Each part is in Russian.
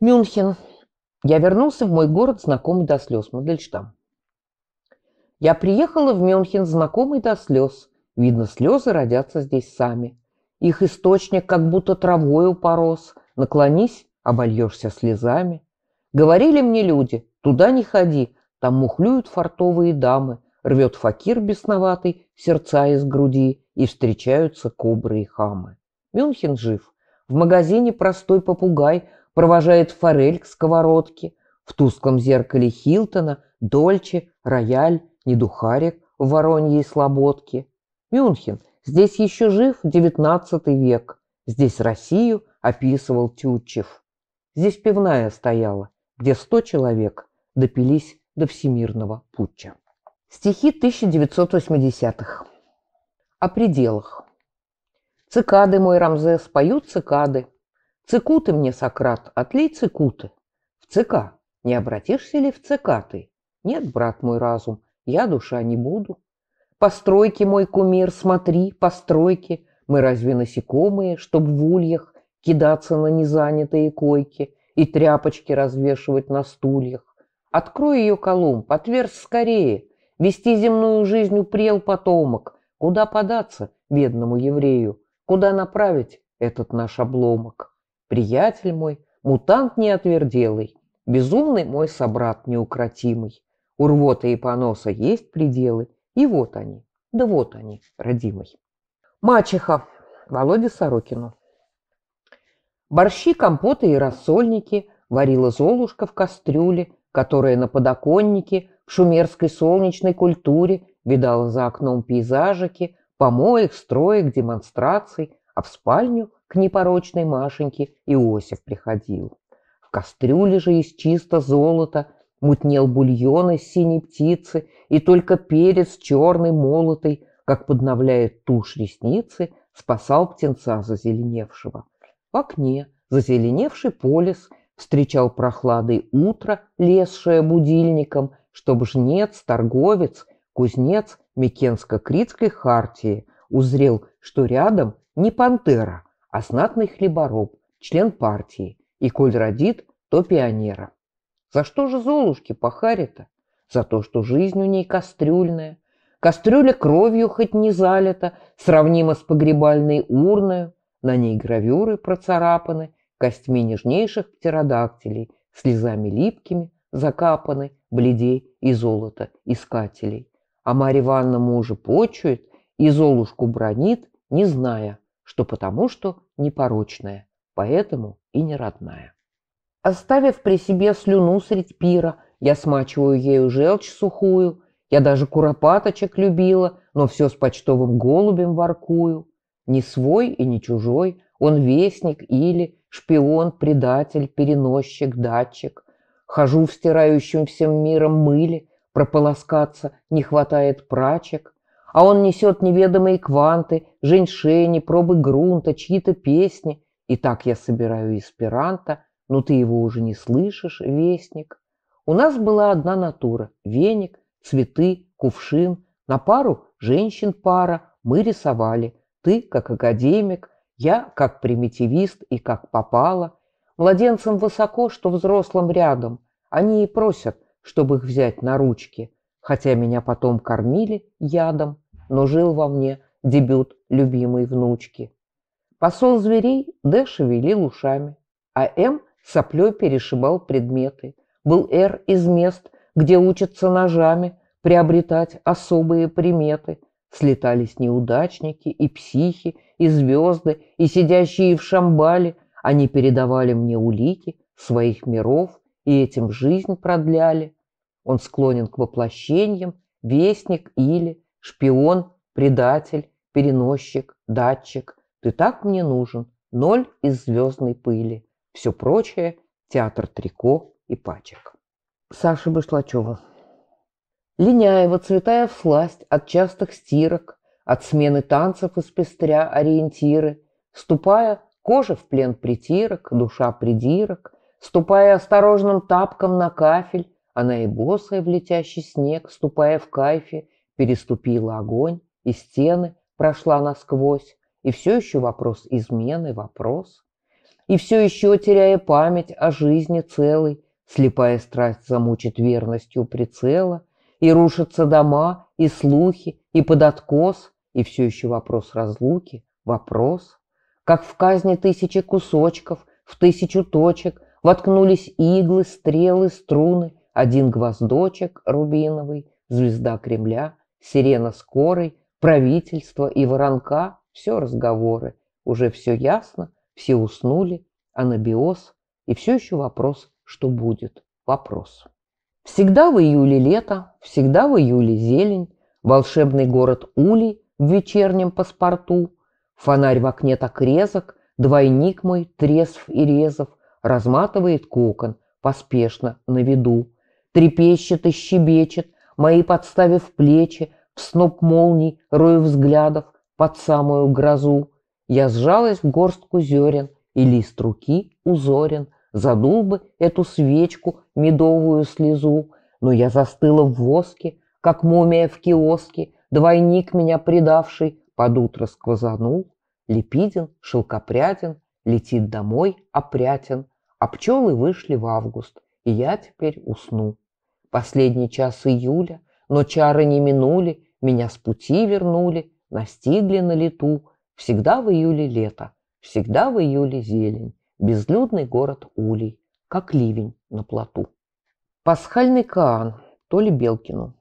Мюнхен. Я вернулся в мой город, знакомый до слез, Мандельштам. Я приехала в Мюнхен, знакомый до слез. Видно, слезы родятся здесь сами. Их источник как будто травою порос. Наклонись, обольешься слезами. Говорили мне люди, туда не ходи, там мухлюют фартовые дамы, рвет факир бесноватый сердца из груди, и встречаются кобры и хамы. Мюнхен жив. В магазине простой попугай – провожает форель к сковородке, в тусклом зеркале Хилтона, Дольче, Рояль, Недухарик в Вороньей Слободке. Мюнхен, здесь еще жив девятнадцатый век, здесь Россию описывал Тютчев. Здесь пивная стояла, где сто человек допились до всемирного путча. Стихи 1980-х. О пределах. Цикады, мой Рамзес, поют цикады. Цикуты мне, Сократ, отлей цикуты. В ЦК. Не обратишься ли в ЦК ты? Нет, брат мой разум, я душа не буду. Постройки, мой кумир, смотри, постройки. Мы разве насекомые, чтоб в ульях кидаться на незанятые койки и тряпочки развешивать на стульях? Открой ее, Колумб, отверз скорее. Вести земную жизнь упрел потомок. Куда податься бедному еврею? Куда направить этот наш обломок? приятель мой, мутант неотверделый, безумный мой собрат неукротимый. У рвота и поноса есть пределы, и вот они, да вот они, родимый. Мачеха Володе Сорокину. Борщи, компоты и рассольники варила Золушка в кастрюле, которая на подоконнике в шумерской солнечной культуре видала за окном пейзажики, помоек, строек, демонстраций, а в спальню к непорочной Машеньке Иосиф приходил. В кастрюле же из чисто золота мутнел бульон из синей птицы, и только перец черный молотый, как подновляет тушь ресницы, спасал птенца зазеленевшего. В окне зазеленевший полис встречал прохладой утро, лезшее будильником, чтобы жнец, торговец, кузнец Микенско-Критской хартии узрел, что рядом не пантера, а знатный хлебороб, член партии, и коль родит, то пионера. За что же Золушке похари За то, что жизнь у ней кастрюльная. Кастрюля кровью хоть не залита, сравнима с погребальной урною, на ней гравюры процарапаны, костьми нежнейших птеродактилей, слезами липкими закапаны бледей и золота искателей. А Марья Ивановна мужа почует и Золушку бронит, не зная, что потому, что непорочная, поэтому и не родная. Оставив при себе слюну средь пира, я смачиваю ею желчь сухую, я даже куропаточек любила, но все с почтовым голубем воркую. Не свой и не чужой, он вестник или шпион, предатель, переносчик, датчик. Хожу в стирающем всем миром мыле, прополоскаться не хватает прачек, а он несет неведомые кванты, женьшени, пробы грунта, чьи-то песни. И так я собираю эсперанто, но ты его уже не слышишь, вестник. У нас была одна натура – веник, цветы, кувшин. На пару женщин пара мы рисовали. Ты как академик, я как примитивист и как попало. Младенцам высоко, что взрослым рядом. Они и просят, чтобы их взять на ручки, хотя меня потом кормили ядом но жил во мне дебют любимой внучки. Посол зверей Д шевелил ушами, а М соплей перешибал предметы. Был Р из мест, где учатся ножами приобретать особые приметы. Слетались неудачники и психи, и звезды, и сидящие в шамбале. Они передавали мне улики своих миров и этим жизнь продляли. Он склонен к воплощениям, вестник или Шпион, предатель, переносчик, датчик. Ты так мне нужен. Ноль из звездной пыли. Все прочее – театр трико и пачек. Саша Башлачева. Линяева, цветая в от частых стирок, от смены танцев из пестря ориентиры, ступая кожа в плен притирок, душа придирок, ступая осторожным тапком на кафель, она и босая в летящий снег, ступая в кайфе, переступила огонь и стены, прошла насквозь, и все еще вопрос измены, вопрос. И все еще, теряя память о жизни целой, слепая страсть замучит верностью прицела, и рушатся дома, и слухи, и под откос, и все еще вопрос разлуки, вопрос. Как в казни тысячи кусочков, в тысячу точек, воткнулись иглы, стрелы, струны, один гвоздочек рубиновый, звезда Кремля — Сирена скорой, правительство и воронка – все разговоры. Уже все ясно, все уснули, анабиоз и все еще вопрос, что будет. Вопрос. Всегда в июле лето, всегда в июле зелень, волшебный город Улей в вечернем паспорту, фонарь в окне так резок, двойник мой, трезв и резов, разматывает кокон, поспешно, на виду. Трепещет и щебечет, мои подставив плечи, в сноп молний, рою взглядов под самую грозу. Я сжалась в горстку зерен, и лист руки узорен, задул бы эту свечку медовую слезу, но я застыла в воске, как мумия в киоске, двойник меня предавший под утро сквозанул. лепидин шелкопряден, летит домой опрятен, а пчелы вышли в август, и я теперь усну. Последний час июля, но чары не минули, меня с пути вернули, настигли на лету. Всегда в июле лето, всегда в июле зелень, безлюдный город Улей, как ливень на плоту. Пасхальный Каан, то ли Белкину.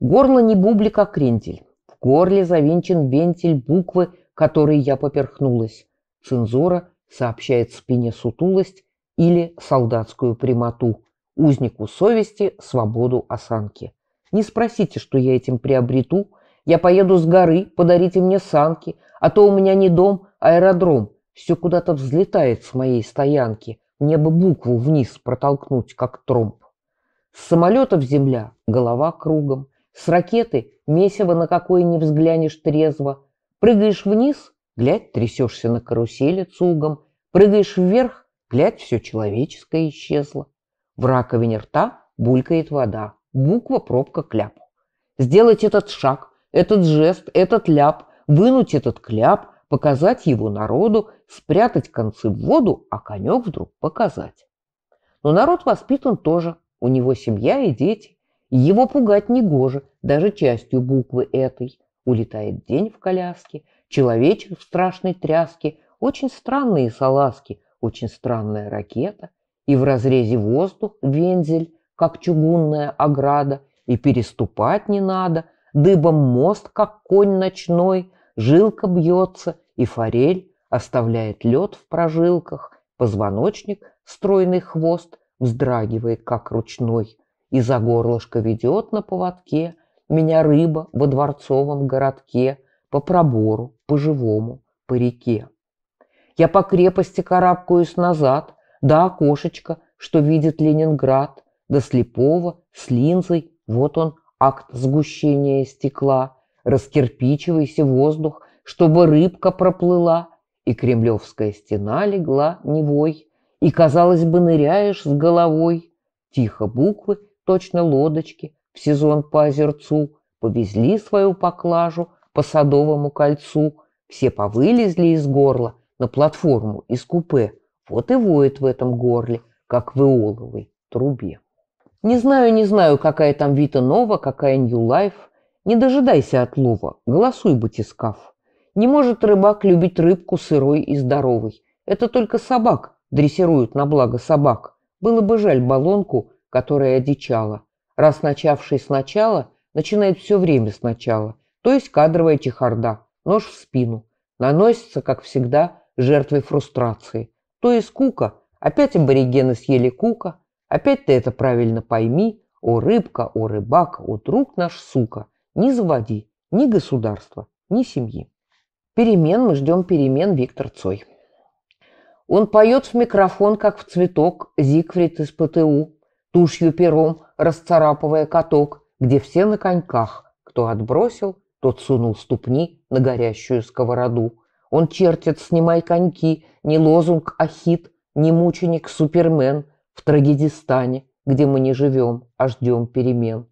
Горло не бублик, а крендель. В горле завинчен вентиль буквы, которой я поперхнулась. Цензура сообщает спине сутулость или солдатскую прямоту узнику совести свободу осанки. Не спросите, что я этим приобрету. Я поеду с горы, подарите мне санки, а то у меня не дом, а аэродром. Все куда-то взлетает с моей стоянки. Мне бы букву вниз протолкнуть, как тромб. С самолетов земля, голова кругом. С ракеты месиво на какой не взглянешь трезво. Прыгаешь вниз, глядь, трясешься на карусели цугом. Прыгаешь вверх, глядь, все человеческое исчезло. В раковине рта булькает вода. Буква, пробка, кляп. Сделать этот шаг, этот жест, этот ляп, вынуть этот кляп, показать его народу, спрятать концы в воду, а конек вдруг показать. Но народ воспитан тоже, у него семья и дети. Его пугать не гоже, даже частью буквы этой. Улетает день в коляске, человечек в страшной тряске, очень странные салазки, очень странная ракета, и в разрезе воздух вензель, как чугунная ограда, и переступать не надо, дыбом мост, как конь ночной, жилка бьется, и форель оставляет лед в прожилках, позвоночник, стройный хвост, вздрагивает, как ручной, и за горлышко ведет на поводке меня рыба во дворцовом городке, по пробору, по живому, по реке. Я по крепости карабкаюсь назад, до окошечка, что видит Ленинград, до слепого с линзой, вот он, акт сгущения стекла, раскирпичивайся воздух, чтобы рыбка проплыла, и кремлевская стена легла невой, и, казалось бы, ныряешь с головой. Тихо буквы, точно лодочки, в сезон по озерцу, повезли свою поклажу по садовому кольцу, все повылезли из горла на платформу из купе, вот и воет в этом горле, как в иоловой трубе. Не знаю, не знаю, какая там Вита Нова, какая Нью Лайф. Не дожидайся отлова, голосуй, батискаф. Не может рыбак любить рыбку сырой и здоровой. Это только собак дрессируют на благо собак. Было бы жаль баллонку, которая одичала. Раз начавший сначала, начинает все время сначала. То есть кадровая чехарда, нож в спину. Наносится, как всегда, жертвой фрустрации. То есть кука. Опять аборигены съели кука. Опять ты это правильно пойми. О, рыбка, о, рыбак, о, друг наш, сука. Не заводи ни государства, ни семьи. Перемен мы ждем перемен Виктор Цой. Он поет в микрофон, как в цветок, Зигфрид из ПТУ, тушью пером, расцарапывая каток, где все на коньках, кто отбросил, тот сунул ступни на горящую сковороду. Он чертит «Снимай коньки», не лозунг, а хит, не мученик Супермен в Трагедистане, где мы не живем, а ждем перемен.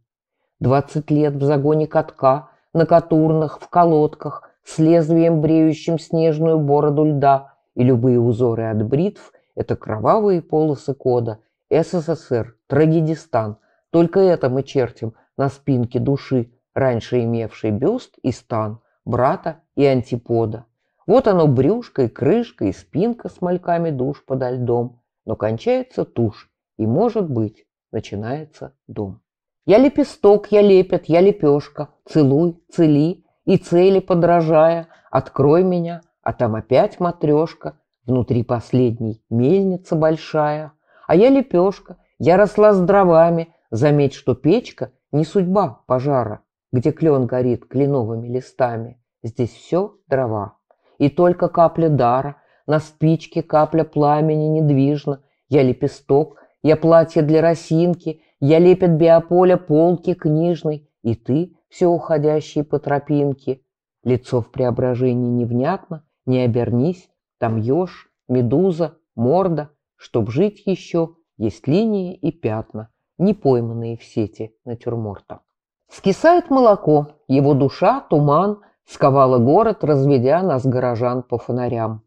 Двадцать лет в загоне катка, на катурнах, в колодках, с лезвием, бреющим снежную бороду льда, и любые узоры от бритв – это кровавые полосы кода. СССР, Трагедистан. Только это мы чертим на спинке души, раньше имевшей бюст и стан, брата и антипода. Вот оно брюшко и крышка и спинка с мальками душ подо льдом, но кончается тушь, и, может быть, начинается дом. Я лепесток, я лепят, я лепешка, целуй, цели, и цели подражая, открой меня, а там опять матрешка, внутри последней мельница большая, а я лепешка, я росла с дровами, заметь, что печка не судьба пожара, где клен горит кленовыми листами, здесь все дрова и только капля дара, на спичке капля пламени недвижно, я лепесток, я платье для росинки, я лепит биополя полки книжной, и ты, все уходящий по тропинке, лицо в преображении невнятно, не обернись, там еж, медуза, морда, чтоб жить еще, есть линии и пятна, не пойманные в сети натюрморта. Скисает молоко, его душа, туман, сковала город, разведя нас, горожан, по фонарям.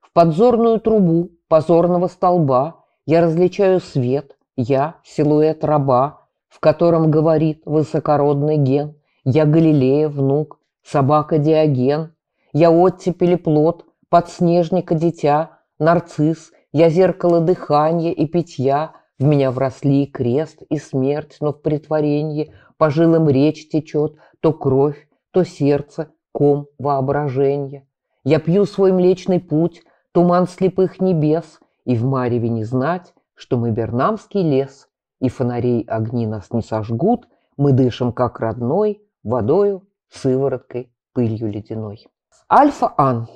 В подзорную трубу позорного столба я различаю свет, я – силуэт раба, в котором говорит высокородный ген, я Галилея, внук, собака Диоген, я оттепели плод, подснежника дитя, нарцисс, я зеркало дыхания и питья, в меня вросли и крест, и смерть, но в притворении по жилам речь течет, то кровь, то сердце, ком воображения. Я пью свой млечный путь, туман слепых небес, и в мареве не знать, что мы Бернамский лес, и фонарей огни нас не сожгут, мы дышим как родной, водою, сывороткой, пылью ледяной. Альфа-Ан.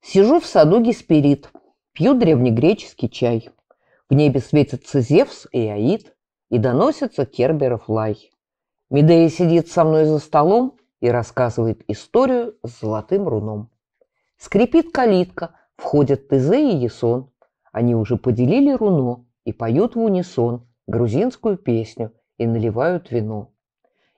Сижу в саду Гесперид, пью древнегреческий чай. В небе светятся Зевс и Аид, и доносится Керберов лай. Медея сидит со мной за столом и рассказывает историю с золотым руном. Скрипит калитка, входят Тезе и Ясон. Они уже поделили руно и поют в унисон грузинскую песню и наливают вино.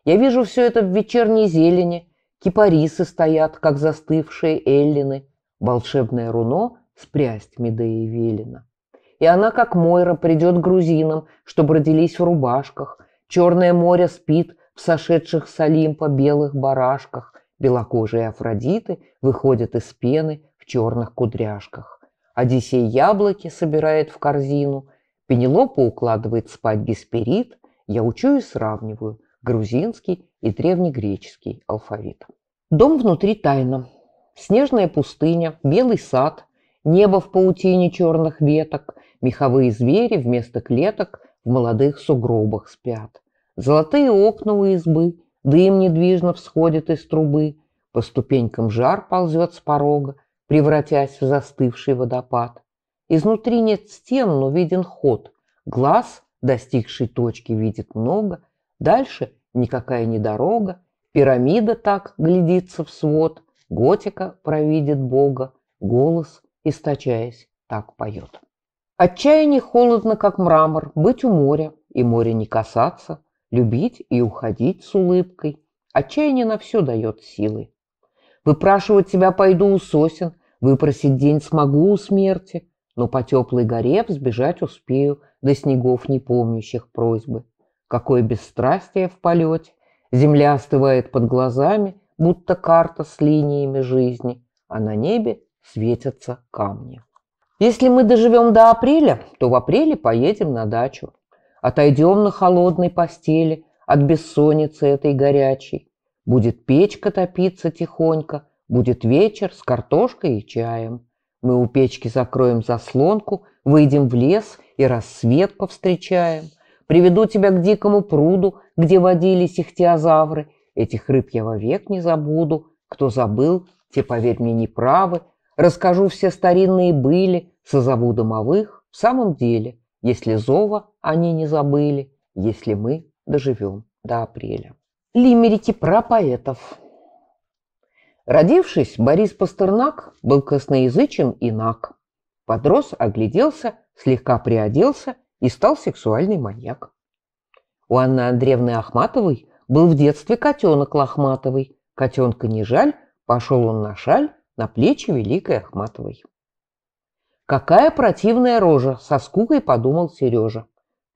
Я вижу все это в вечерней зелени, кипарисы стоят, как застывшие эллины, волшебное руно спрясть Медеи Велина. И она, как Мойра, придет к грузинам, чтобы родились в рубашках. Черное море спит, в сошедших с Олимпа белых барашках, белокожие Афродиты выходят из пены в черных кудряшках. Одиссей яблоки собирает в корзину, Пенелопа укладывает спать гесперид, я учу и сравниваю грузинский и древнегреческий алфавит. Дом внутри тайна. Снежная пустыня, белый сад, небо в паутине черных веток, меховые звери вместо клеток в молодых сугробах спят. Золотые окна у избы, дым недвижно всходит из трубы, по ступенькам жар ползет с порога, превратясь в застывший водопад. Изнутри нет стен, но виден ход. Глаз, достигший точки, видит много. Дальше никакая не дорога. Пирамида так глядится в свод. Готика провидит Бога. Голос, источаясь, так поет. Отчаяние холодно, как мрамор, быть у моря, и море не касаться любить и уходить с улыбкой. Отчаяние на все дает силы. Выпрашивать тебя пойду у сосен, выпросить день смогу у смерти, но по теплой горе взбежать успею, до снегов непомнящих просьбы. Какое бесстрастие в полете! Земля остывает под глазами, будто карта с линиями жизни, а на небе светятся камни. Если мы доживем до апреля, то в апреле поедем на дачу. Отойдем на холодной постели от бессонницы этой горячей. Будет печка топиться тихонько, будет вечер с картошкой и чаем. Мы у печки закроем заслонку, выйдем в лес и рассвет повстречаем. Приведу тебя к дикому пруду, где водились ихтиозавры. Этих рыб я вовек не забуду. Кто забыл, те, поверь мне, не правы. Расскажу все старинные были, созову домовых. В самом деле, если зова, они не забыли, если мы доживем до апреля. Лимерики про поэтов. Родившись, Борис Пастернак был косноязычен и наг. Подрос, огляделся, слегка приоделся и стал сексуальный маньяк. У Анны Андреевны Ахматовой был в детстве котенок Лохматовый. Котенка не жаль, пошел он на шаль, на плечи Великой Ахматовой. «Какая противная рожа!» – со скукой подумал Сережа.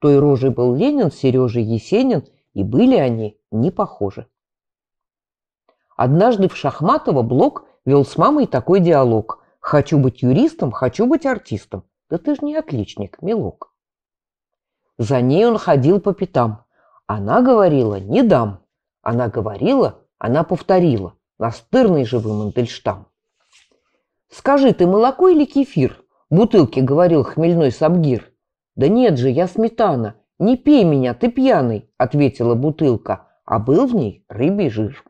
Той рожей был Ленин, Сережей Есенин, и были они не похожи. Однажды в Шахматово Блок вел с мамой такой диалог. «Хочу быть юристом, хочу быть артистом. Да ты ж не отличник, милок». За ней он ходил по пятам. Она говорила «не дам». Она говорила, она повторила. Настырный же вы, Мандельштам. «Скажи, ты молоко или кефир?» – бутылки говорил хмельной Сабгир. «Да нет же, я сметана. Не пей меня, ты пьяный», — ответила бутылка, а был в ней рыбий жир.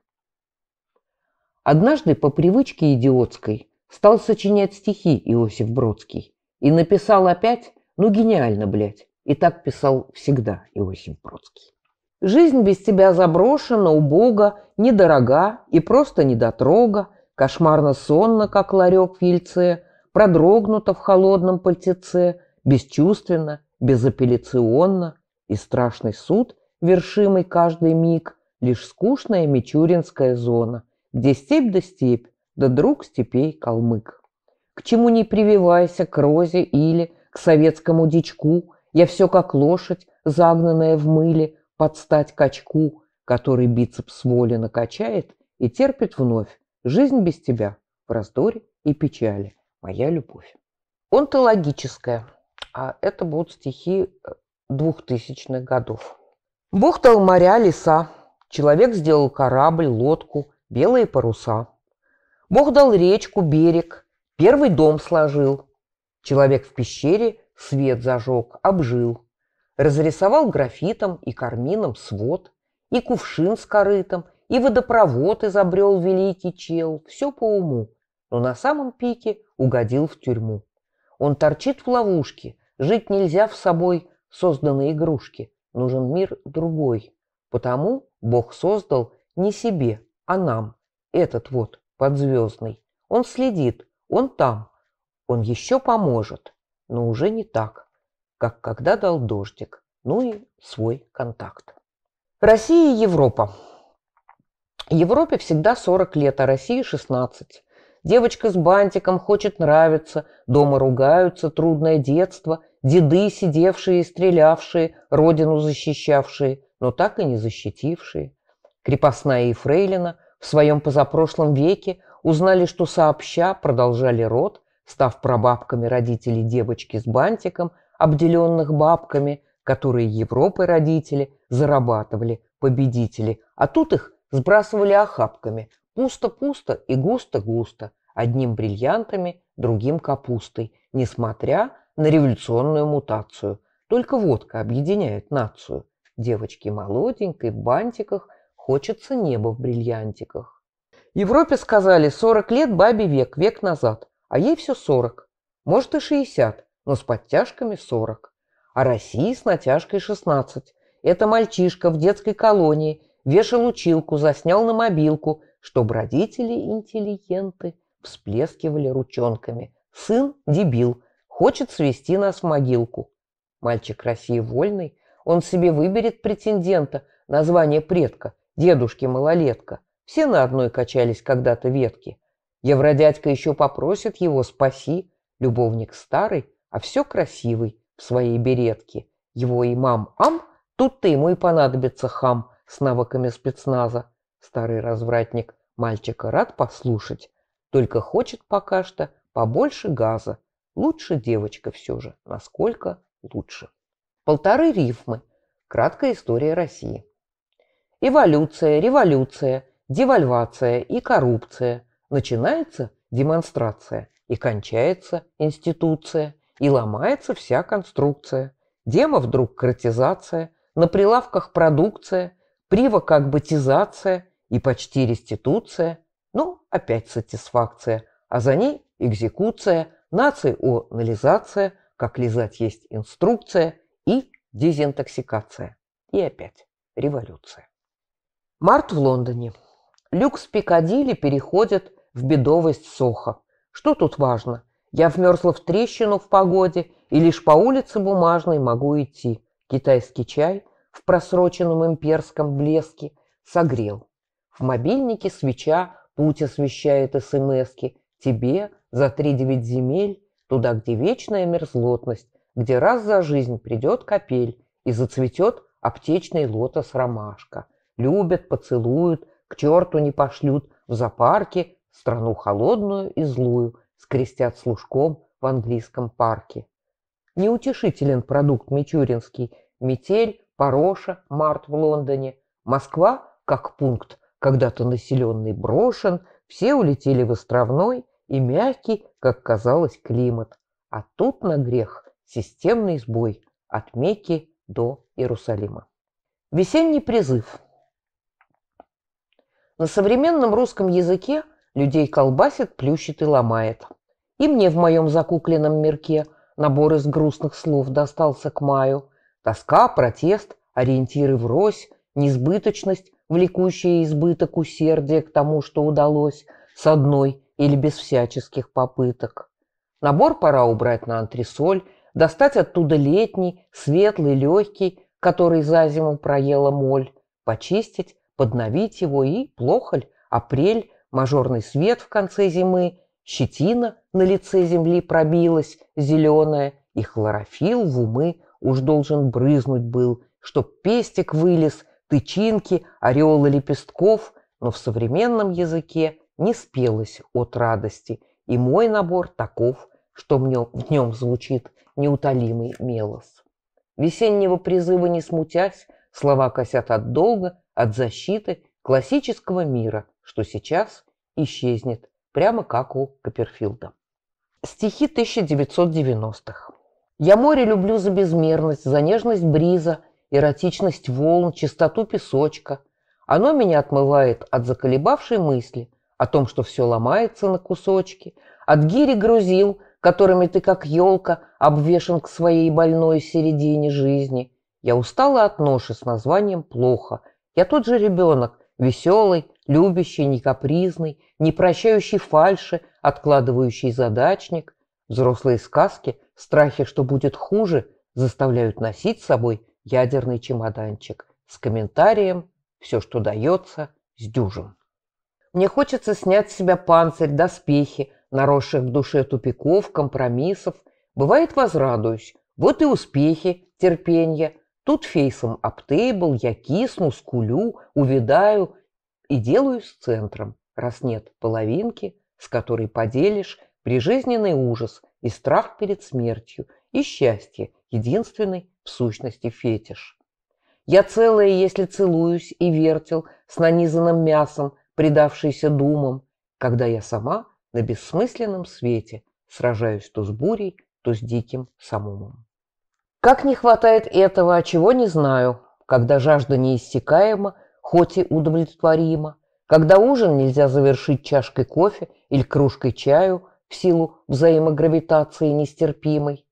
Однажды по привычке идиотской стал сочинять стихи Иосиф Бродский и написал опять «Ну гениально, блядь». И так писал всегда Иосиф Бродский. Жизнь без тебя заброшена, убога, недорога и просто недотрога, кошмарно сонно, как ларек в яйце, продрогнута в холодном пальтеце, бесчувственно, безапелляционно, и страшный суд, вершимый каждый миг, лишь скучная мичуринская зона, где степь да степь, да друг степей калмык. К чему не прививайся, к розе или к советскому дичку, я все как лошадь, загнанная в мыле, под стать качку, который бицепс воли накачает и терпит вновь. Жизнь без тебя в раздоре и печали. Моя любовь. Онтологическая. А это будут стихи э, двухтысячных годов. Бухта моря, леса. Человек сделал корабль, лодку, белые паруса. Бог дал речку, берег, первый дом сложил. Человек в пещере свет зажег, обжил. Разрисовал графитом и кармином свод, и кувшин с корытом, и водопровод изобрел великий чел. Все по уму, но на самом пике угодил в тюрьму. Он торчит в ловушке, Жить нельзя в собой созданной игрушки, нужен мир другой. Потому Бог создал не себе, а нам, этот вот подзвездный. Он следит, он там, он еще поможет, но уже не так, как когда дал дождик, ну и свой контакт. Россия и Европа. Европе всегда 40 лет, а России 16. Девочка с бантиком хочет нравиться, дома ругаются, трудное детство, деды, сидевшие и стрелявшие, родину защищавшие, но так и не защитившие. Крепостная и Фрейлина в своем позапрошлом веке узнали, что сообща продолжали род, став прабабками родителей девочки с бантиком, обделенных бабками, которые Европы родители зарабатывали, победители, а тут их сбрасывали охапками, Пусто-пусто и густо-густо, одним бриллиантами, другим капустой, несмотря на революционную мутацию. Только водка объединяет нацию. Девочке молоденькой в бантиках хочется небо в бриллиантиках. Европе сказали 40 лет бабе век, век назад, а ей все 40. Может и 60, но с подтяжками 40. А России с натяжкой 16. Это мальчишка в детской колонии, вешал училку, заснял на мобилку – чтобы родители-интеллигенты всплескивали ручонками. «Сын – дебил, хочет свести нас в могилку». Мальчик России вольный, он себе выберет претендента, название предка, дедушки-малолетка. Все на одной качались когда-то ветки. Евродядька еще попросит его «спаси», любовник старый, а все красивый в своей беретке. Его имам-ам, тут-то ему и понадобится хам с навыками спецназа. Старый развратник мальчика рад послушать, только хочет пока что побольше газа. Лучше девочка все же, насколько лучше. Полторы рифмы. Краткая история России. Эволюция, революция, девальвация и коррупция. Начинается демонстрация и кончается институция, и ломается вся конструкция. Дема вдруг кратизация, на прилавках продукция, прива как бытизация. И почти реституция, ну, опять сатисфакция, а за ней экзекуция, национализация, как лизать есть инструкция и дезинтоксикация. И опять революция. Март в Лондоне. Люкс Пикадилли переходит в бедовость Соха. Что тут важно? Я вмерзла в трещину в погоде и лишь по улице бумажной могу идти. Китайский чай в просроченном имперском блеске согрел. В мобильнике свеча, путь освещает смски. Тебе за три девять земель, туда, где вечная мерзлотность, где раз за жизнь придет капель и зацветет аптечный лотос-ромашка. Любят, поцелуют, к черту не пошлют, в зоопарке страну холодную и злую, скрестят с лужком в английском парке. Неутешителен продукт мичуринский, метель, Пороша, март в Лондоне, Москва, как пункт, когда-то населенный брошен, все улетели в островной и мягкий, как казалось, климат. А тут на грех системный сбой от Мекки до Иерусалима. Весенний призыв. На современном русском языке людей колбасит, плющит и ломает. И мне в моем закукленном мирке набор из грустных слов достался к маю. Тоска, протест, ориентиры врозь, несбыточность, влекущие избыток усердия к тому, что удалось, с одной или без всяческих попыток. Набор пора убрать на антресоль, достать оттуда летний, светлый, легкий, который за зиму проела моль, почистить, подновить его и, плохо ли, апрель, мажорный свет в конце зимы, щетина на лице земли пробилась, зеленая, и хлорофилл в умы уж должен брызнуть был, чтоб пестик вылез – тычинки, ореолы лепестков, но в современном языке не спелось от радости, и мой набор таков, что в нем звучит неутолимый мелос. Весеннего призыва не смутясь, слова косят от долга, от защиты классического мира, что сейчас исчезнет, прямо как у Копперфилда. Стихи 1990-х. «Я море люблю за безмерность, за нежность бриза эротичность волн, чистоту песочка. Оно меня отмывает от заколебавшей мысли о том, что все ломается на кусочки, от гири грузил, которыми ты, как елка, обвешен к своей больной середине жизни. Я устала от ноши с названием «плохо». Я тот же ребенок, веселый, любящий, некапризный, не прощающий фальши, откладывающий задачник. Взрослые сказки, страхи, что будет хуже, заставляют носить с собой – ядерный чемоданчик с комментарием «Все, что дается, с дюжем». Мне хочется снять с себя панцирь, доспехи, наросших в душе тупиков, компромиссов. Бывает, возрадуюсь. Вот и успехи, терпенье. Тут фейсом аптейбл, я кисну, скулю, увидаю и делаю с центром, раз нет половинки, с которой поделишь прижизненный ужас и страх перед смертью, и счастье, единственный в сущности фетиш. Я целая, если целуюсь, и вертел с нанизанным мясом, предавшийся думам, когда я сама на бессмысленном свете сражаюсь то с бурей, то с диким самумом. Как не хватает этого, а чего не знаю, когда жажда неиссякаема, хоть и удовлетворима, когда ужин нельзя завершить чашкой кофе или кружкой чаю в силу взаимогравитации нестерпимой,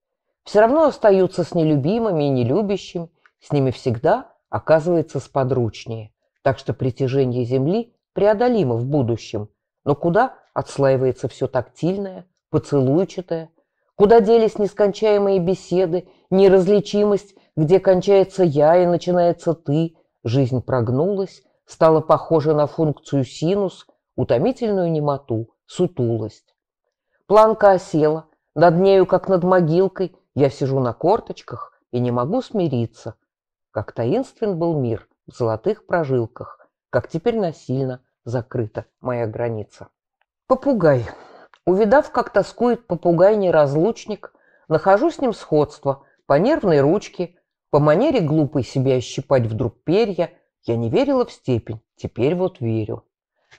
все равно остаются с нелюбимыми и нелюбящими, с ними всегда оказывается сподручнее. Так что притяжение Земли преодолимо в будущем. Но куда отслаивается все тактильное, поцелуйчатое? Куда делись нескончаемые беседы, неразличимость, где кончается я и начинается ты? Жизнь прогнулась, стала похожа на функцию синус, утомительную немоту, сутулость. Планка осела, над нею, как над могилкой, я сижу на корточках и не могу смириться. Как таинствен был мир в золотых прожилках, как теперь насильно закрыта моя граница. Попугай. Увидав, как тоскует попугай-неразлучник, нахожу с ним сходство по нервной ручке, по манере глупой себя щипать вдруг перья. Я не верила в степень, теперь вот верю.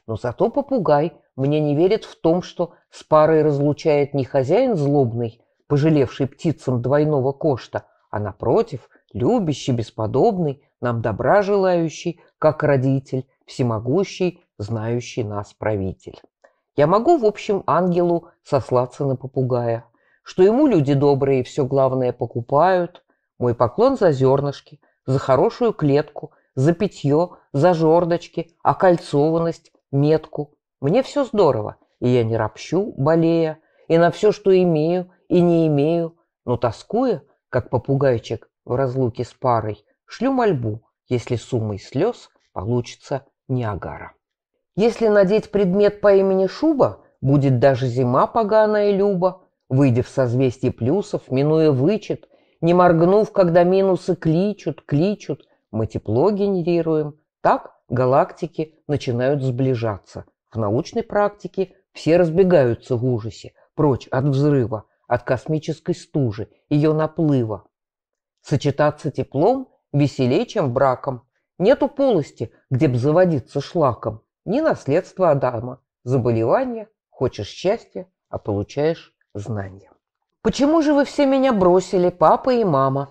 Но зато попугай мне не верит в том, что с парой разлучает не хозяин злобный, пожалевший птицам двойного кошта, а напротив, любящий, бесподобный, нам добра желающий, как родитель, всемогущий, знающий нас правитель. Я могу, в общем, ангелу сослаться на попугая, что ему люди добрые все главное покупают, мой поклон за зернышки, за хорошую клетку, за питье, за жердочки, окольцованность, метку. Мне все здорово, и я не ропщу, болея, и на все, что имею, и не имею, но тоскуя, как попугайчик в разлуке с парой, шлю мольбу, если суммой слез получится Ниагара. Если надеть предмет по имени Шуба, будет даже зима поганая Люба, выйдя в созвездие плюсов, минуя вычет, не моргнув, когда минусы кличут, кличут, мы тепло генерируем. Так галактики начинают сближаться. В научной практике все разбегаются в ужасе, прочь от взрыва, от космической стужи, ее наплыва. Сочетаться теплом веселее, чем браком. Нету полости, где б заводиться шлаком. Ни наследство Адама, заболевание, хочешь счастья, а получаешь знания. Почему же вы все меня бросили, папа и мама?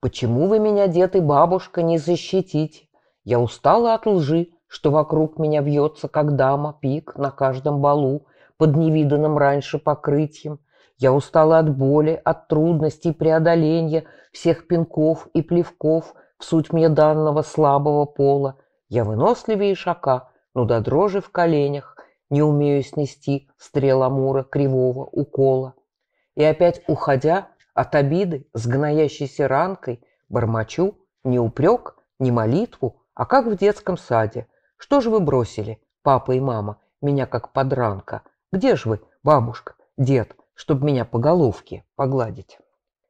Почему вы меня, дед и бабушка, не защитите? Я устала от лжи, что вокруг меня вьется, как дама, пик на каждом балу, под невиданным раньше покрытием. Я устала от боли, от трудностей преодоления, всех пинков и плевков в суть мне данного слабого пола. Я выносливее шака, но до дрожи в коленях не умею снести стрел амура кривого укола. И опять, уходя от обиды с гноящейся ранкой, бормочу не упрек, не молитву, а как в детском саде. Что же вы бросили, папа и мама, меня как подранка? Где же вы, бабушка, дед, чтобы меня по головке погладить.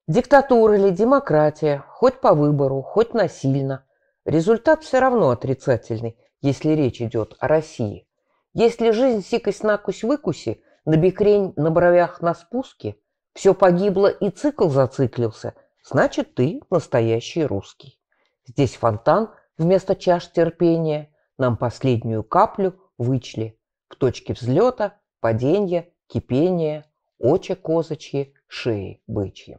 Диктатура или демократия, хоть по выбору, хоть насильно, результат все равно отрицательный, если речь идет о России. Если жизнь сикость-накусь-выкуси, на бекрень, на бровях, на спуске, все погибло и цикл зациклился, значит, ты настоящий русский. Здесь фонтан вместо чаш терпения нам последнюю каплю вычли в точке взлета, падения, кипения – очи козычьи, шеи бычьи.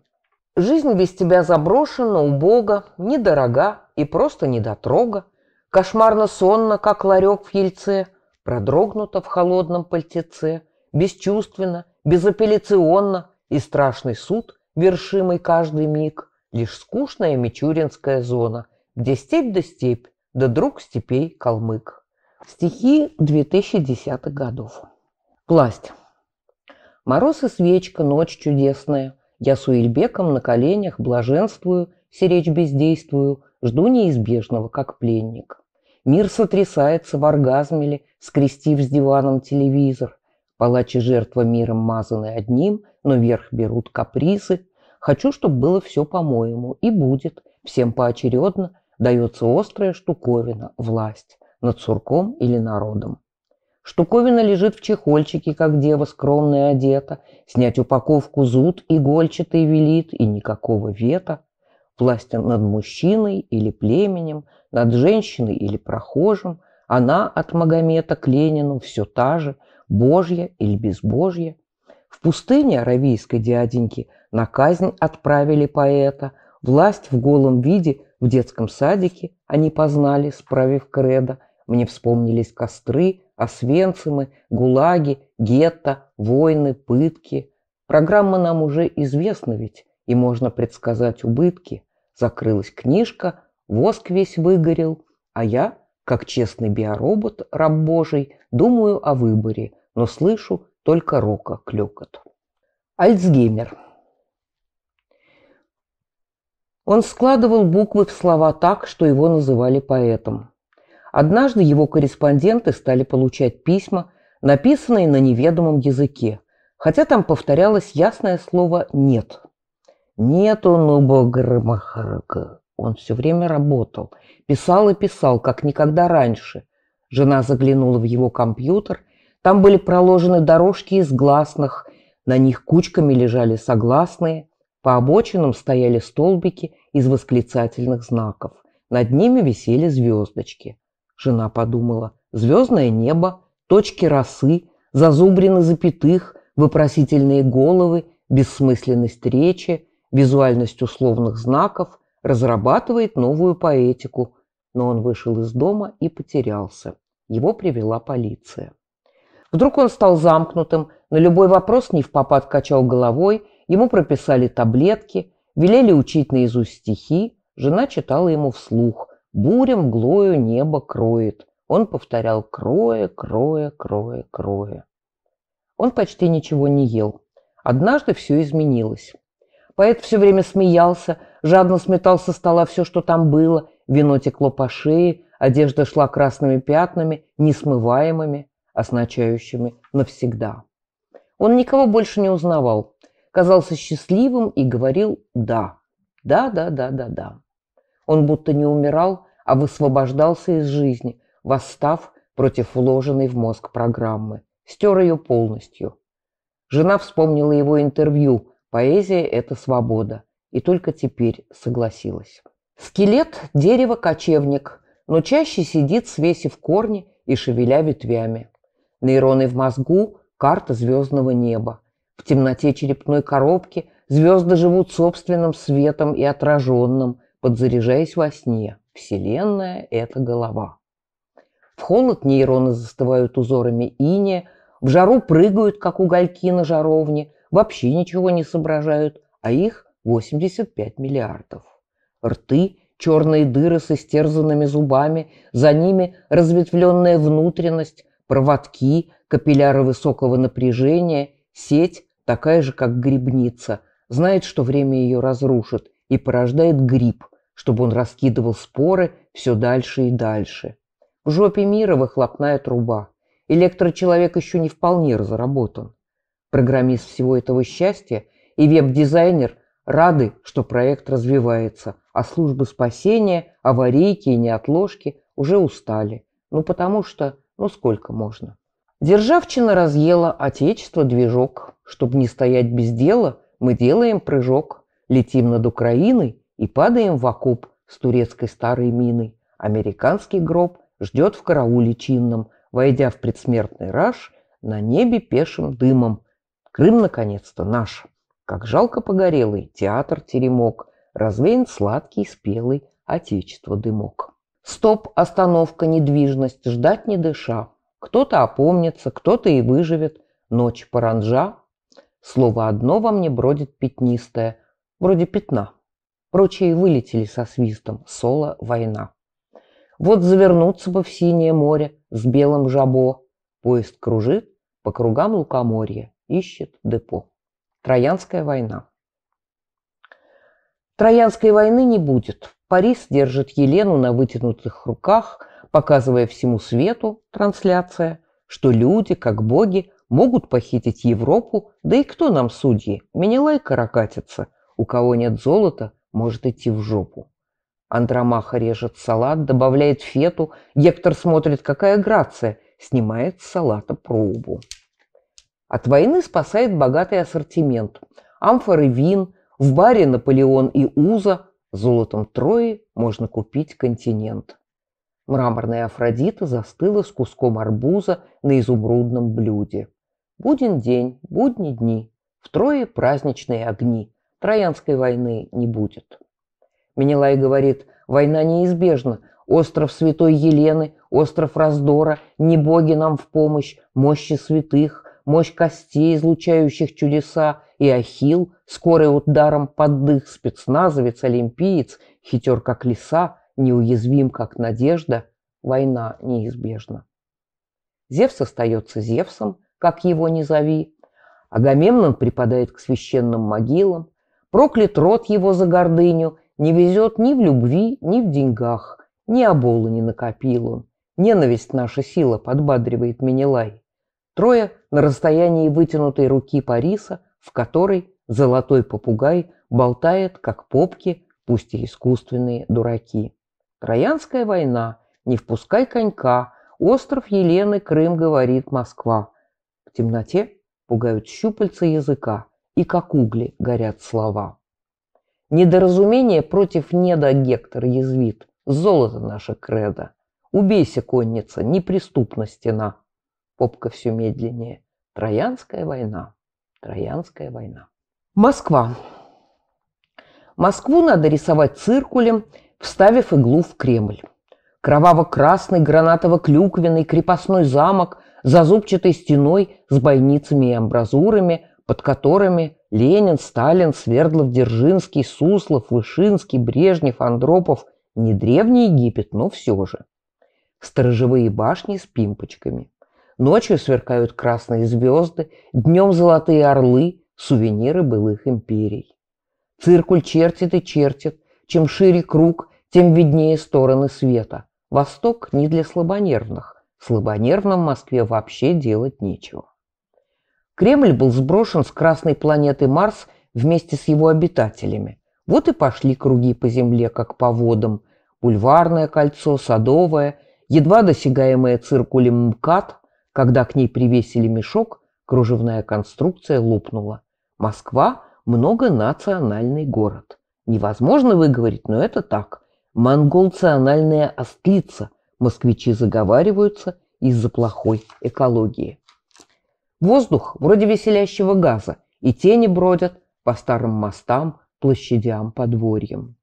Жизнь без тебя заброшена, убога, недорога и просто недотрога. Кошмарно сонно, как ларек в ельце, продрогнуто в холодном пальтеце, бесчувственно, безапелляционно и страшный суд, вершимый каждый миг, лишь скучная мичуринская зона, где степь да степь, да друг степей калмык. Стихи 2010-х годов. Пласть. Мороз и свечка, ночь чудесная. Я с Уильбеком на коленях блаженствую, все речь бездействую, жду неизбежного, как пленник. Мир сотрясается в ли, скрестив с диваном телевизор. Палачи жертва миром мазаны одним, но вверх берут капризы. Хочу, чтобы было все по-моему, и будет. Всем поочередно дается острая штуковина, власть над сурком или народом. Штуковина лежит в чехольчике, как дева скромная одета. Снять упаковку зуд игольчатый велит, и никакого вета. Власть над мужчиной или племенем, над женщиной или прохожим. Она от Магомета к Ленину все та же, божья или безбожья. В пустыне аравийской дяденьки на казнь отправили поэта. Власть в голом виде в детском садике они познали, справив кредо. Мне вспомнились костры – Освенцимы, гулаги, гетто, войны, пытки. Программа нам уже известна ведь, и можно предсказать убытки. Закрылась книжка, воск весь выгорел, а я, как честный биоробот, раб божий, думаю о выборе, но слышу только рока клёкот. Альцгеймер. Он складывал буквы в слова так, что его называли поэтом. Однажды его корреспонденты стали получать письма, написанные на неведомом языке, хотя там повторялось ясное слово «нет». «Нету нубогрмахарга». Он все время работал, писал и писал, как никогда раньше. Жена заглянула в его компьютер. Там были проложены дорожки из гласных, на них кучками лежали согласные, по обочинам стояли столбики из восклицательных знаков. Над ними висели звездочки жена подумала. Звездное небо, точки росы, зазубрины запятых, вопросительные головы, бессмысленность речи, визуальность условных знаков, разрабатывает новую поэтику. Но он вышел из дома и потерялся. Его привела полиция. Вдруг он стал замкнутым, на любой вопрос не в попад качал головой, ему прописали таблетки, велели учить наизусть стихи, жена читала ему вслух – Буря в небо кроет. Он повторял «крое, крое, крое, крое». Он почти ничего не ел. Однажды все изменилось. Поэт все время смеялся, жадно сметал со стола все, что там было. Вино текло по шее, одежда шла красными пятнами, несмываемыми, означающими навсегда. Он никого больше не узнавал, казался счастливым и говорил «да, да, да, да, да, да». Он будто не умирал, а высвобождался из жизни, восстав против вложенной в мозг программы. Стер ее полностью. Жена вспомнила его интервью «Поэзия – это свобода» и только теперь согласилась. Скелет – дерево-кочевник, но чаще сидит, свесив корни и шевеля ветвями. Нейроны в мозгу – карта звездного неба. В темноте черепной коробки звезды живут собственным светом и отраженным – подзаряжаясь во сне. Вселенная – это голова. В холод нейроны застывают узорами ине, в жару прыгают, как угольки на жаровне, вообще ничего не соображают, а их 85 миллиардов. Рты – черные дыры с истерзанными зубами, за ними разветвленная внутренность, проводки, капилляры высокого напряжения, сеть, такая же, как грибница, знает, что время ее разрушит, и порождает гриб – чтобы он раскидывал споры все дальше и дальше. В жопе мира выхлопная труба. Электрочеловек еще не вполне разработан. Программист всего этого счастья и веб-дизайнер рады, что проект развивается, а службы спасения, аварийки и неотложки уже устали. Ну потому что, ну сколько можно. Державчина разъела отечество движок. Чтобы не стоять без дела, мы делаем прыжок, летим над Украиной и падаем в окоп с турецкой старой миной. Американский гроб ждет в карауле чинном, войдя в предсмертный раж на небе пешим дымом. Крым, наконец-то, наш. Как жалко погорелый театр-теремок, развеян сладкий, спелый отечество дымок. Стоп, остановка, недвижность, ждать не дыша. Кто-то опомнится, кто-то и выживет. Ночь паранжа. Слово одно во мне бродит пятнистое, вроде пятна. Прочие вылетели со свистом. Соло – война. Вот завернуться бы в синее море с белым жабо. Поезд кружит по кругам лукоморья, ищет депо. Троянская война. Троянской войны не будет. Парис держит Елену на вытянутых руках, показывая всему свету трансляция, что люди, как боги, могут похитить Европу, да и кто нам судьи? Менелай каракатится. У кого нет золота, может идти в жопу. Андромаха режет салат, добавляет фету. Гектор смотрит, какая грация. Снимает с салата пробу. От войны спасает богатый ассортимент. Амфоры вин, в баре Наполеон и Уза. Золотом Трои можно купить континент. Мраморная Афродита застыла с куском арбуза на изумрудном блюде. Буден день, будни дни, в трое праздничные огни – Троянской войны не будет. Менелай говорит, война неизбежна. Остров Святой Елены, остров раздора, не боги нам в помощь, мощи святых, мощь костей, излучающих чудеса, и Ахил, скорый ударом под дых, спецназовец, олимпиец, хитер как лиса, неуязвим как надежда, война неизбежна. Зевс остается Зевсом, как его ни зови. Агамемнон припадает к священным могилам, Проклят род его за гордыню, не везет ни в любви, ни в деньгах, ни обола не накопил он. Ненависть наша сила, подбадривает Менелай. Трое на расстоянии вытянутой руки Париса, в которой золотой попугай болтает, как попки, пусть и искусственные дураки. Троянская война, не впускай конька, остров Елены, Крым, говорит Москва. В темноте пугают щупальца языка, и как угли горят слова. Недоразумение против неда Гектор язвит. Золото наше кредо. Убейся, конница, неприступна стена. Попка все медленнее. Троянская война. Троянская война. Москва. Москву надо рисовать циркулем, вставив иглу в Кремль. Кроваво-красный, гранатово-клюквенный крепостной замок за зубчатой стеной с бойницами и амбразурами, под которыми Ленин, Сталин, Свердлов, Дзержинский, Суслов, Вышинский, Брежнев, Андропов – не древний Египет, но все же. Сторожевые башни с пимпочками. Ночью сверкают красные звезды, днем золотые орлы, сувениры былых империй. Циркуль чертит и чертит, чем шире круг, тем виднее стороны света. Восток не для слабонервных, слабонервным в Москве вообще делать нечего. Кремль был сброшен с красной планеты Марс вместе с его обитателями. Вот и пошли круги по земле, как по водам. Бульварное кольцо, садовое, едва досягаемое циркулем МКАД, когда к ней привесили мешок, кружевная конструкция лопнула. Москва – многонациональный город. Невозможно выговорить, но это так. Монголциональная остлица. Москвичи заговариваются из-за плохой экологии. Воздух вроде веселящего газа, и тени бродят по старым мостам, площадям, подворьям.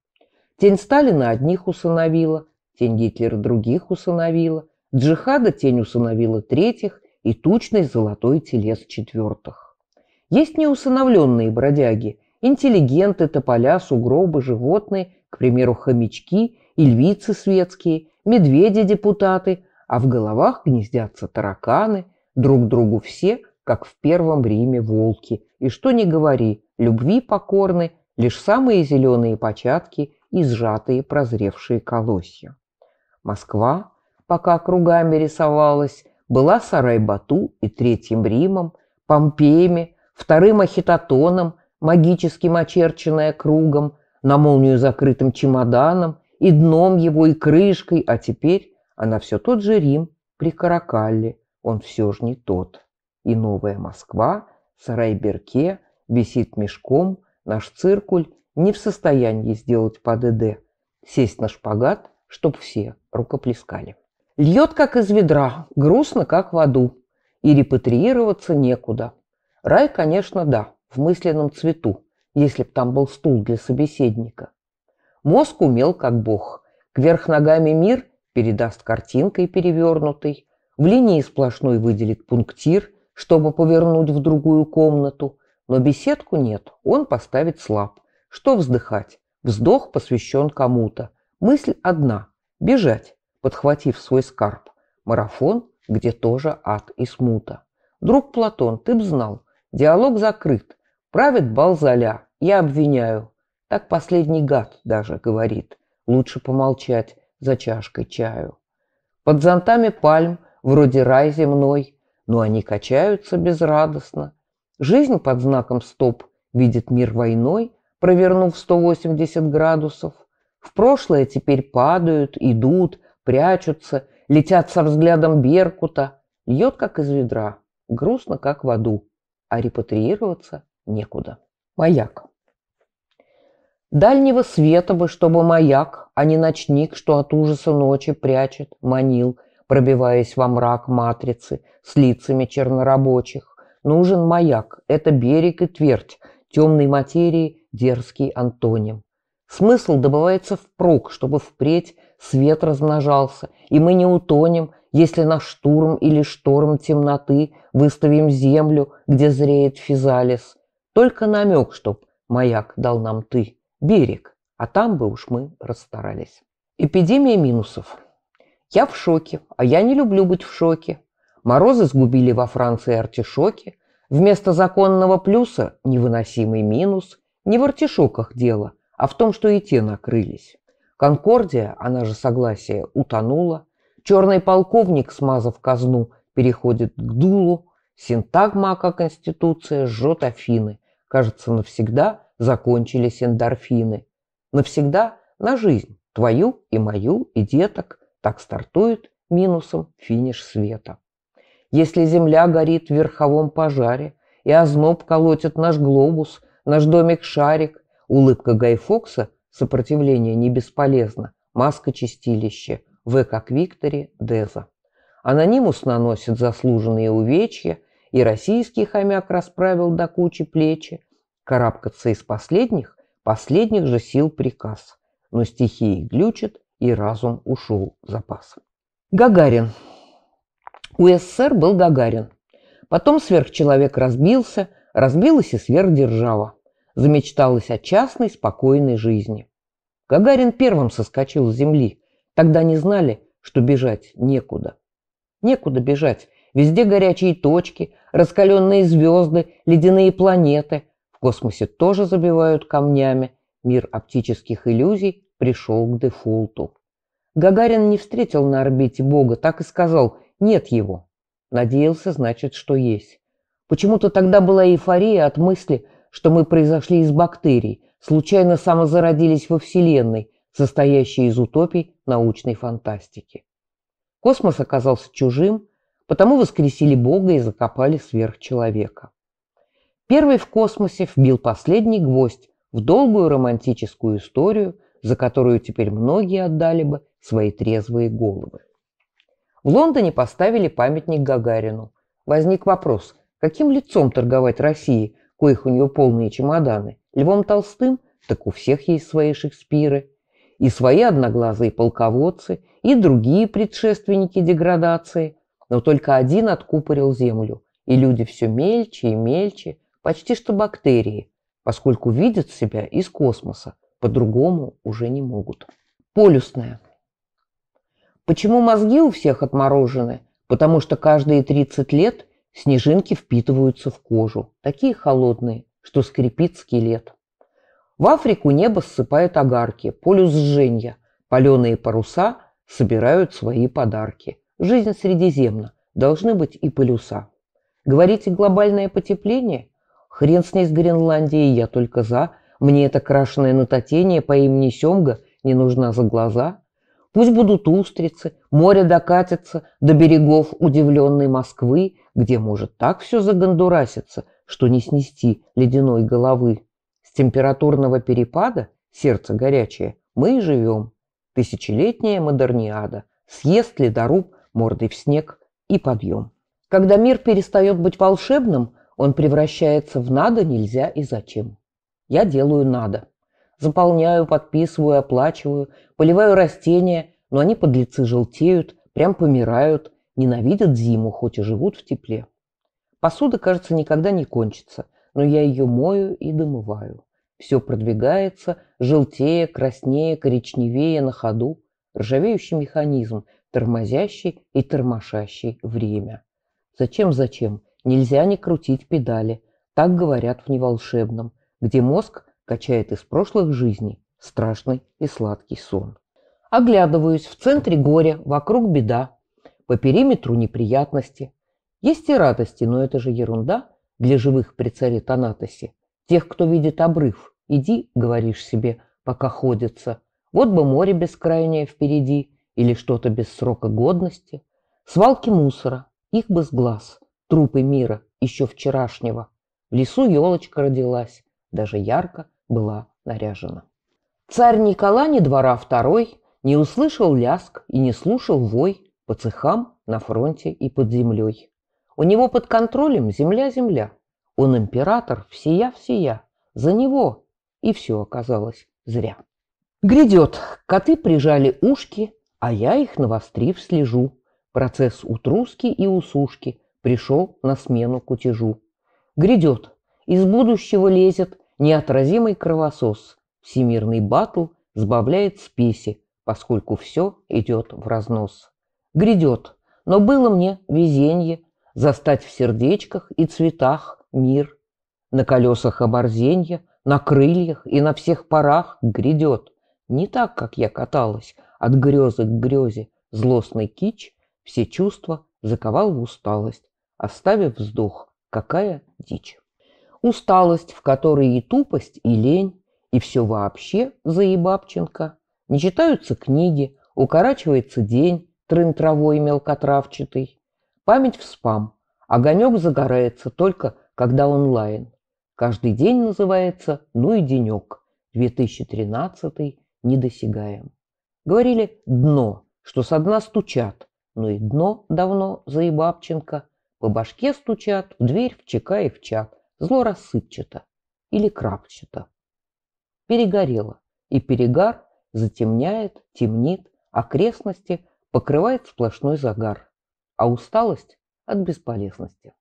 Тень Сталина одних усыновила, тень Гитлера других усыновила, джихада тень усыновила третьих и тучный золотой телес четвертых. Есть неусыновленные бродяги, интеллигенты, тополя, сугробы, животные, к примеру, хомячки и львицы светские, медведи-депутаты, а в головах гнездятся тараканы – друг другу все, как в первом Риме волки. И что ни говори, любви покорны лишь самые зеленые початки и сжатые прозревшие колосья. Москва, пока кругами рисовалась, была Сарай-Бату и Третьим Римом, Помпеями, Вторым Ахитотоном, магическим очерченная кругом, на молнию закрытым чемоданом, и дном его, и крышкой, а теперь она все тот же Рим при Каракалле, он все же не тот. И новая Москва, Сарайберке, висит мешком, наш циркуль не в состоянии сделать по ДД. Сесть на шпагат, чтоб все рукоплескали. Льет, как из ведра, грустно, как в аду. И репатриироваться некуда. Рай, конечно, да, в мысленном цвету, если б там был стул для собеседника. Мозг умел, как бог. Кверх ногами мир передаст картинкой перевернутой, в линии сплошной выделит пунктир, чтобы повернуть в другую комнату, но беседку нет, он поставит слаб. Что вздыхать? Вздох посвящен кому-то. Мысль одна – бежать, подхватив свой скарб. Марафон, где тоже ад и смута. Друг Платон, ты б знал, диалог закрыт. Правит бал золя, я обвиняю. Так последний гад даже говорит. Лучше помолчать за чашкой чаю. Под зонтами пальм вроде рай земной, но они качаются безрадостно. Жизнь под знаком «стоп» видит мир войной, провернув 180 градусов. В прошлое теперь падают, идут, прячутся, летят со взглядом Беркута. Льет, как из ведра, грустно, как в аду, а репатриироваться некуда. Маяк. Дальнего света бы, чтобы маяк, а не ночник, что от ужаса ночи прячет, манил – пробиваясь во мрак матрицы с лицами чернорабочих. Нужен маяк, это берег и твердь, темной материи дерзкий антоним. Смысл добывается впрок, чтобы впредь свет размножался, и мы не утонем, если на штурм или шторм темноты выставим землю, где зреет физалис. Только намек, чтоб маяк дал нам ты, берег, а там бы уж мы расстарались. Эпидемия минусов. Я в шоке, а я не люблю быть в шоке. Морозы сгубили во Франции артишоки. Вместо законного плюса невыносимый минус. Не в артишоках дело, а в том, что и те накрылись. Конкордия, она же согласие, утонула. Черный полковник, смазав казну, переходит к дулу. Синтагма, как конституция, жжет Афины. Кажется, навсегда закончились эндорфины. Навсегда на жизнь, твою и мою, и деток – так стартует минусом финиш света. Если земля горит в верховом пожаре, и озноб колотит наш глобус, наш домик-шарик, улыбка Гайфокса, сопротивление не бесполезно, маска-чистилище, В как Виктори, Деза. Анонимус наносит заслуженные увечья, и российский хомяк расправил до кучи плечи. Карабкаться из последних, последних же сил приказ. Но стихии глючит, и разум ушел в запас. Гагарин. У СССР был Гагарин. Потом сверхчеловек разбился, разбилась и сверхдержава. Замечталась о частной, спокойной жизни. Гагарин первым соскочил с земли. Тогда не знали, что бежать некуда. Некуда бежать. Везде горячие точки, раскаленные звезды, ледяные планеты. В космосе тоже забивают камнями. Мир оптических иллюзий пришел к дефолту. Гагарин не встретил на орбите Бога, так и сказал «нет его». Надеялся, значит, что есть. Почему-то тогда была эйфория от мысли, что мы произошли из бактерий, случайно самозародились во Вселенной, состоящей из утопий научной фантастики. Космос оказался чужим, потому воскресили Бога и закопали сверхчеловека. Первый в космосе вбил последний гвоздь в долгую романтическую историю за которую теперь многие отдали бы свои трезвые головы. В Лондоне поставили памятник Гагарину. Возник вопрос, каким лицом торговать России, коих у нее полные чемоданы? Львом Толстым? Так у всех есть свои Шекспиры. И свои одноглазые полководцы, и другие предшественники деградации. Но только один откупорил землю, и люди все мельче и мельче, почти что бактерии, поскольку видят себя из космоса, по-другому уже не могут. Полюсная. Почему мозги у всех отморожены? Потому что каждые 30 лет снежинки впитываются в кожу. Такие холодные, что скрипит скелет. В Африку небо ссыпает огарки, полюс жжения. Паленые паруса собирают свои подарки. Жизнь Средиземна. Должны быть и полюса. Говорите, глобальное потепление? Хрен с ней с Гренландией, я только за – мне эта крашеная нототение по имени Семга не нужна за глаза. Пусть будут устрицы, море докатится до берегов удивленной Москвы, где может так все загондураситься, что не снести ледяной головы. С температурного перепада, сердце горячее, мы и живем. Тысячелетняя модерниада, съест ледоруб мордой в снег и подъем. Когда мир перестает быть волшебным, он превращается в надо, нельзя и зачем. Я делаю надо. Заполняю, подписываю, оплачиваю, поливаю растения, но они подлецы желтеют, прям помирают, ненавидят зиму, хоть и живут в тепле. Посуда, кажется, никогда не кончится, но я ее мою и домываю. Все продвигается, желтее, краснее, коричневее на ходу, ржавеющий механизм, тормозящий и тормошащий время. Зачем-зачем? Нельзя не крутить педали. Так говорят в неволшебном где мозг качает из прошлых жизней страшный и сладкий сон. Оглядываюсь, в центре горя, вокруг беда, по периметру неприятности. Есть и радости, но это же ерунда для живых при царе Танатосе. Тех, кто видит обрыв, иди, говоришь себе, пока ходится. Вот бы море бескрайнее впереди или что-то без срока годности. Свалки мусора, их бы с глаз, трупы мира, еще вчерашнего. В лесу елочка родилась, даже ярко была наряжена. Царь Николай ни двора второй не услышал ляск и не слушал вой по цехам на фронте и под землей. У него под контролем земля-земля. Он император всея-всея. За него. И все оказалось зря. Грядет. Коты прижали ушки, а я их навострив слежу. Процесс утруски и усушки пришел на смену кутежу. Грядет. Из будущего лезет Неотразимый кровосос, всемирный батл сбавляет спеси, поскольку все идет в разнос. Грядет, но было мне везенье застать в сердечках и цветах мир. На колесах оборзенья, на крыльях и на всех парах грядет. Не так, как я каталась, от грезы к грезе, злостный кич, все чувства заковал в усталость, оставив вздох, какая дичь. Усталость, в которой и тупость, и лень, и все вообще заебабченко. Не читаются книги, укорачивается день, трын-травой мелкотравчатый. Память в спам. Огонек загорается только, когда онлайн. Каждый день называется «Ну и денек». 2013 недосягаем. Говорили «дно», что со дна стучат, но ну и дно давно заебабченко. По башке стучат, в дверь, в ЧК и в чат – Зло рассыпчато или крапчато. Перегорело, и перегар затемняет, темнит, окрестности покрывает сплошной загар, а усталость от бесполезности.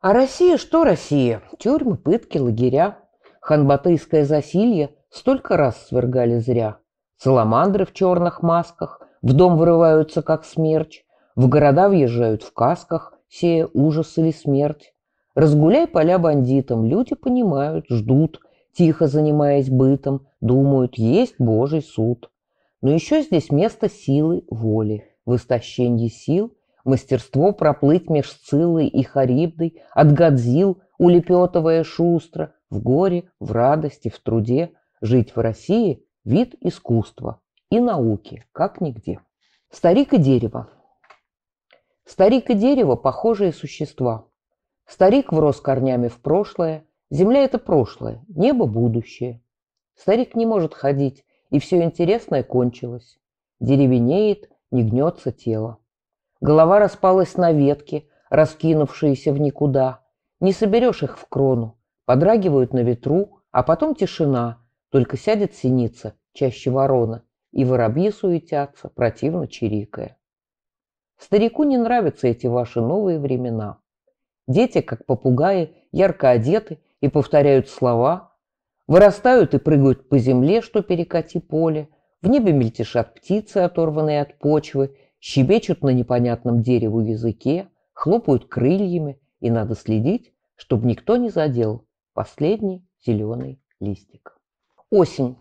А Россия что Россия? Тюрьмы, пытки, лагеря. Ханбатыйское засилье столько раз свергали зря. Саламандры в черных масках в дом вырываются, как смерч, в города въезжают в касках, сея ужас или смерть. Разгуляй поля бандитам, люди понимают, ждут, тихо занимаясь бытом, думают, есть Божий суд. Но еще здесь место силы воли, в истощении сил, мастерство проплыть меж Сциллой и Харибдой, от Годзил, улепетывая шустро, в горе, в радости, в труде, жить в России – вид искусства и науки, как нигде. Старик и дерево. Старик и дерево – похожие существа – Старик врос корнями в прошлое. Земля – это прошлое, небо – будущее. Старик не может ходить, и все интересное кончилось. Деревенеет, не гнется тело. Голова распалась на ветки, раскинувшиеся в никуда. Не соберешь их в крону. Подрагивают на ветру, а потом тишина. Только сядет синица, чаще ворона, и воробьи суетятся, противно чирикая. Старику не нравятся эти ваши новые времена. Дети, как попугаи, ярко одеты и повторяют слова, вырастают и прыгают по земле, что перекати поле, в небе мельтешат птицы, оторванные от почвы, щебечут на непонятном дереву языке, хлопают крыльями, и надо следить, чтобы никто не задел последний зеленый листик. Осень.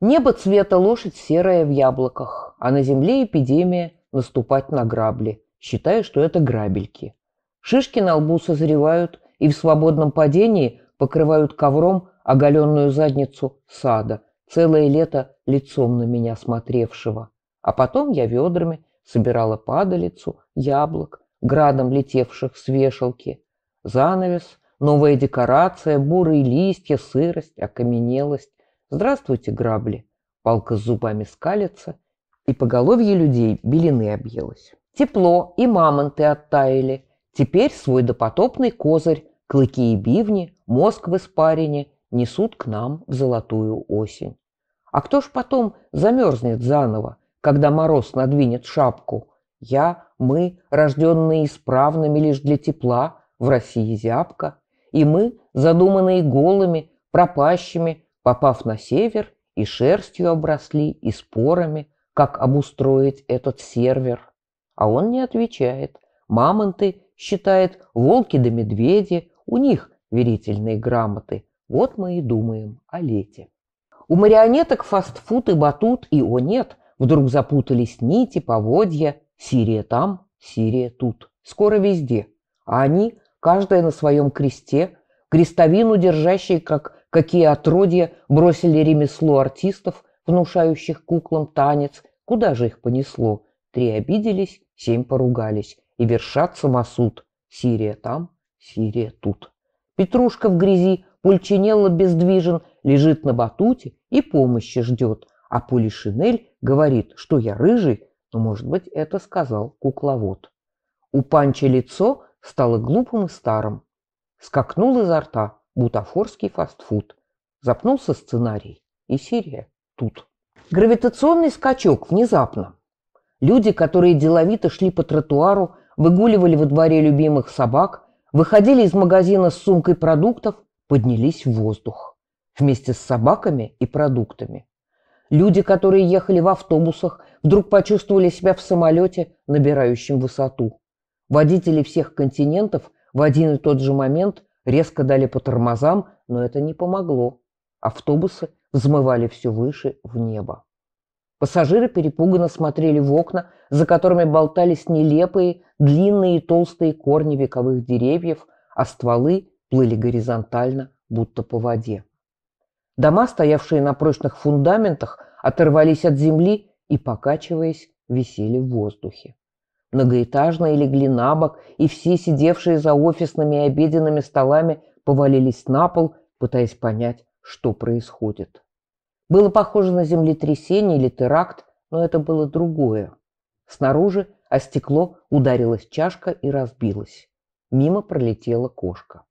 Небо цвета лошадь серая в яблоках, а на земле эпидемия наступать на грабли, считая, что это грабельки. Шишки на лбу созревают и в свободном падении покрывают ковром оголенную задницу сада, целое лето лицом на меня смотревшего. А потом я ведрами собирала падалицу, яблок, градом летевших с вешалки. Занавес, новая декорация, бурые листья, сырость, окаменелость. Здравствуйте, грабли. Палка с зубами скалится, и поголовье людей белины объелось. Тепло и мамонты оттаяли – Теперь свой допотопный козырь, клыки и бивни, мозг в испарине несут к нам в золотую осень. А кто ж потом замерзнет заново, когда мороз надвинет шапку? Я, мы, рожденные исправными лишь для тепла, в России зябко, и мы, задуманные голыми, пропащими, попав на север, и шерстью обросли, и спорами, как обустроить этот сервер. А он не отвечает. Мамонты Считает, волки да медведи, у них верительные грамоты. Вот мы и думаем о лете. У марионеток фастфуд и батут, и о нет. Вдруг запутались нити, поводья. Сирия там, Сирия тут. Скоро везде. А они, каждая на своем кресте, крестовину держащие, как какие отродья, бросили ремесло артистов, внушающих куклам танец. Куда же их понесло? Три обиделись, семь поругались и вершат самосуд. Сирия там, Сирия тут. Петрушка в грязи, Пульчинелло бездвижен, лежит на батуте и помощи ждет. А Полишинель говорит, что я рыжий, но, может быть, это сказал кукловод. У Панча лицо стало глупым и старым. Скакнул изо рта бутафорский фастфуд. Запнулся сценарий, и Сирия тут. Гравитационный скачок внезапно. Люди, которые деловито шли по тротуару, выгуливали во дворе любимых собак, выходили из магазина с сумкой продуктов, поднялись в воздух вместе с собаками и продуктами. Люди, которые ехали в автобусах, вдруг почувствовали себя в самолете, набирающем высоту. Водители всех континентов в один и тот же момент резко дали по тормозам, но это не помогло. Автобусы взмывали все выше в небо. Пассажиры перепуганно смотрели в окна, за которыми болтались нелепые, длинные и толстые корни вековых деревьев, а стволы плыли горизонтально, будто по воде. Дома, стоявшие на прочных фундаментах, оторвались от земли и, покачиваясь, висели в воздухе. Многоэтажные легли на бок, и все сидевшие за офисными и обеденными столами повалились на пол, пытаясь понять, что происходит. Было похоже на землетрясение или теракт, но это было другое. Снаружи о стекло ударилась чашка и разбилась. Мимо пролетела кошка.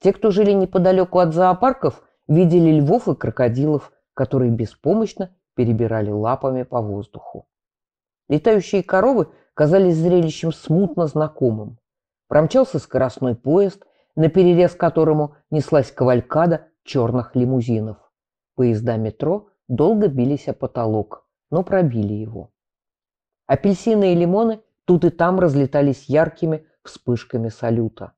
Те, кто жили неподалеку от зоопарков, видели львов и крокодилов, которые беспомощно перебирали лапами по воздуху. Летающие коровы казались зрелищем смутно знакомым. Промчался скоростной поезд, на перерез которому неслась кавалькада черных лимузинов. Поезда метро долго бились о потолок, но пробили его. Апельсины и лимоны тут и там разлетались яркими вспышками салюта.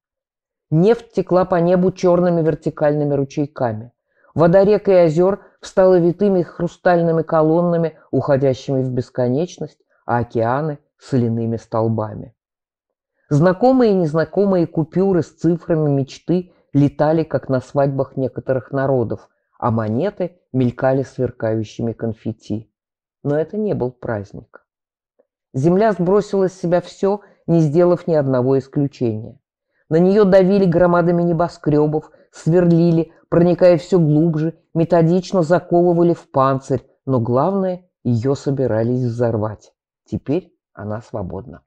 Нефть текла по небу черными вертикальными ручейками. Вода рек и озер встала витыми хрустальными колоннами, уходящими в бесконечность, а океаны – соляными столбами. Знакомые и незнакомые купюры с цифрами мечты летали, как на свадьбах некоторых народов, а монеты мелькали сверкающими конфетти. Но это не был праздник. Земля сбросила с себя все, не сделав ни одного исключения. На нее давили громадами небоскребов, сверлили, проникая все глубже, методично заковывали в панцирь, но главное, ее собирались взорвать. Теперь она свободна.